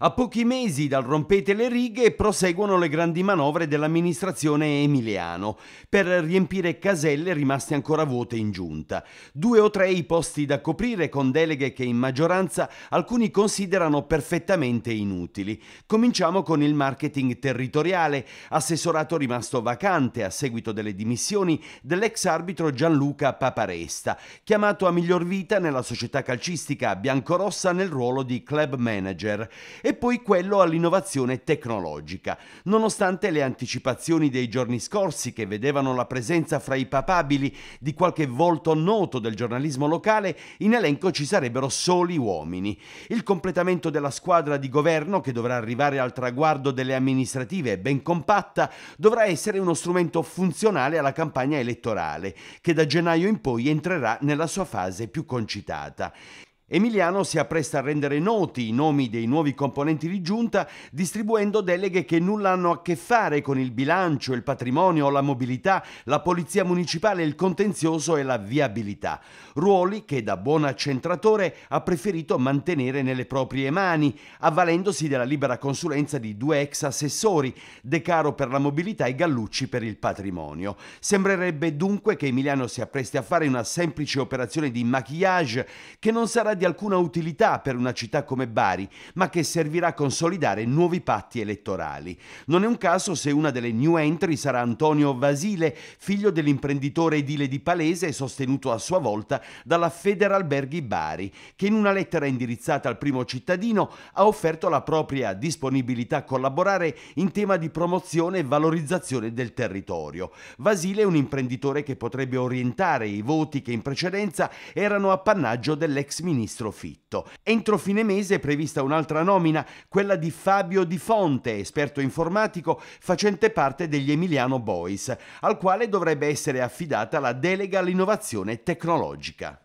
A pochi mesi dal rompete le righe proseguono le grandi manovre dell'amministrazione Emiliano per riempire caselle rimaste ancora vuote in giunta. Due o tre i posti da coprire con deleghe che in maggioranza alcuni considerano perfettamente inutili. Cominciamo con il marketing territoriale, assessorato rimasto vacante a seguito delle dimissioni dell'ex arbitro Gianluca Paparesta, chiamato a miglior vita nella società calcistica biancorossa nel ruolo di club manager e poi quello all'innovazione tecnologica. Nonostante le anticipazioni dei giorni scorsi che vedevano la presenza fra i papabili di qualche volto noto del giornalismo locale, in elenco ci sarebbero soli uomini. Il completamento della squadra di governo, che dovrà arrivare al traguardo delle amministrative ben compatta, dovrà essere uno strumento funzionale alla campagna elettorale, che da gennaio in poi entrerà nella sua fase più concitata. Emiliano si appresta a rendere noti i nomi dei nuovi componenti di giunta distribuendo deleghe che nulla hanno a che fare con il bilancio, il patrimonio, la mobilità, la polizia municipale, il contenzioso e la viabilità, ruoli che da buon accentratore ha preferito mantenere nelle proprie mani, avvalendosi della libera consulenza di due ex assessori, De Caro per la mobilità e Gallucci per il patrimonio. Sembrerebbe dunque che Emiliano si appresti a fare una semplice operazione di maquillage che non sarà di alcuna utilità per una città come Bari, ma che servirà a consolidare nuovi patti elettorali. Non è un caso se una delle new entry sarà Antonio Vasile, figlio dell'imprenditore edile di Palese e sostenuto a sua volta dalla Federalberghi Bari, che in una lettera indirizzata al primo cittadino ha offerto la propria disponibilità a collaborare in tema di promozione e valorizzazione del territorio. Vasile è un imprenditore che potrebbe orientare i voti che in precedenza erano appannaggio dell'ex ministro ministro Fitto. Entro fine mese è prevista un'altra nomina, quella di Fabio Di Fonte, esperto informatico facente parte degli Emiliano Boys, al quale dovrebbe essere affidata la delega all'innovazione tecnologica.